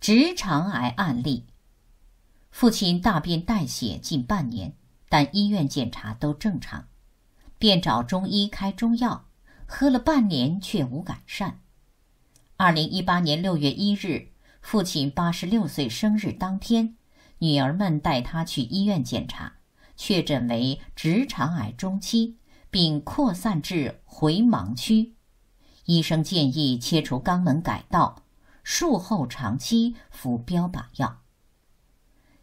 直肠癌案例：父亲大便带血近半年，但医院检查都正常，便找中医开中药，喝了半年却无改善。二零一八年六月一日，父亲八十六岁生日当天，女儿们带他去医院检查，确诊为直肠癌中期，并扩散至回盲区，医生建议切除肛门改道。术后长期服标靶药。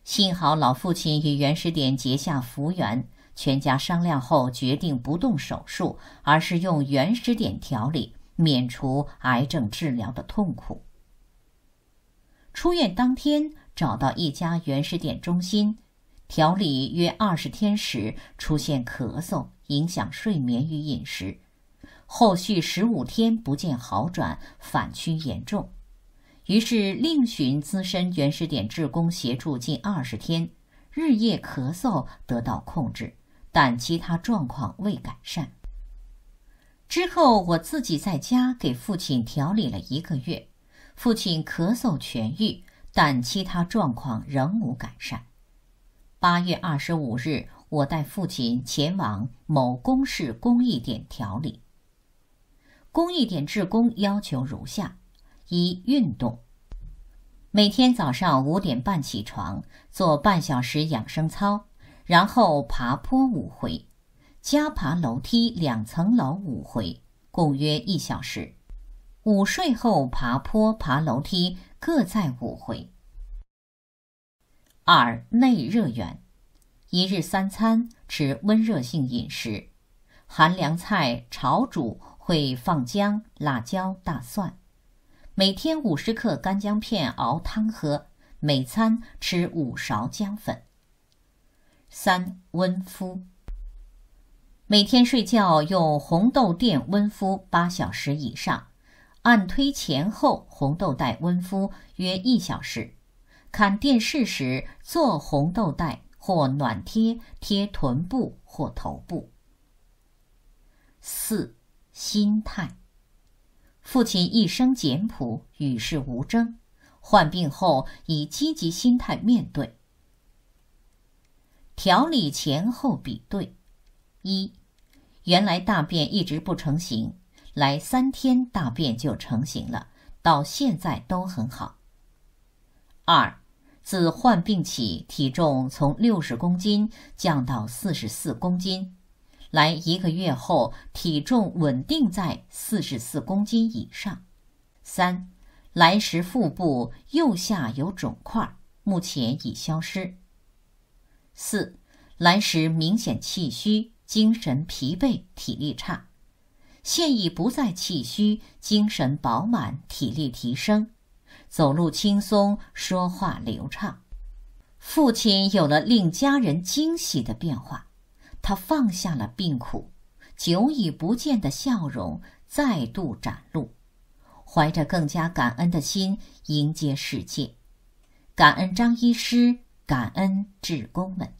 幸好老父亲与原始点结下福缘，全家商量后决定不动手术，而是用原始点调理，免除癌症治疗的痛苦。出院当天找到一家原始点中心调理，约二十天时出现咳嗽，影响睡眠与饮食。后续十五天不见好转，反趋严重。于是另寻资深原始点志工协助近二十天，日夜咳嗽得到控制，但其他状况未改善。之后我自己在家给父亲调理了一个月，父亲咳嗽痊愈，但其他状况仍无改善。八月二十五日，我带父亲前往某公事公益点调理，公益点志工要求如下。一运动，每天早上五点半起床做半小时养生操，然后爬坡五回，加爬楼梯两层楼五回，共约一小时。午睡后爬坡、爬楼梯各再五回。二内热源，一日三餐吃温热性饮食，寒凉菜炒煮会放姜、辣椒、大蒜。每天五十克干姜片熬汤喝，每餐吃五勺姜粉。三温敷，每天睡觉用红豆垫温敷八小时以上，按推前后红豆袋温敷约一小时。看电视时做红豆袋或暖贴贴臀部或头部。四心态。父亲一生简朴，与世无争。患病后以积极心态面对，调理前后比对：一、原来大便一直不成形，来三天大便就成型了，到现在都很好；二、自患病起，体重从六十公斤降到四十四公斤。来一个月后，体重稳定在四十四公斤以上。三，来时腹部右下有肿块，目前已消失。四，来时明显气虚，精神疲惫，体力差。现已不再气虚，精神饱满，体力提升，走路轻松，说话流畅。父亲有了令家人惊喜的变化。他放下了病苦，久已不见的笑容再度展露，怀着更加感恩的心迎接世界，感恩张医师，感恩职工们。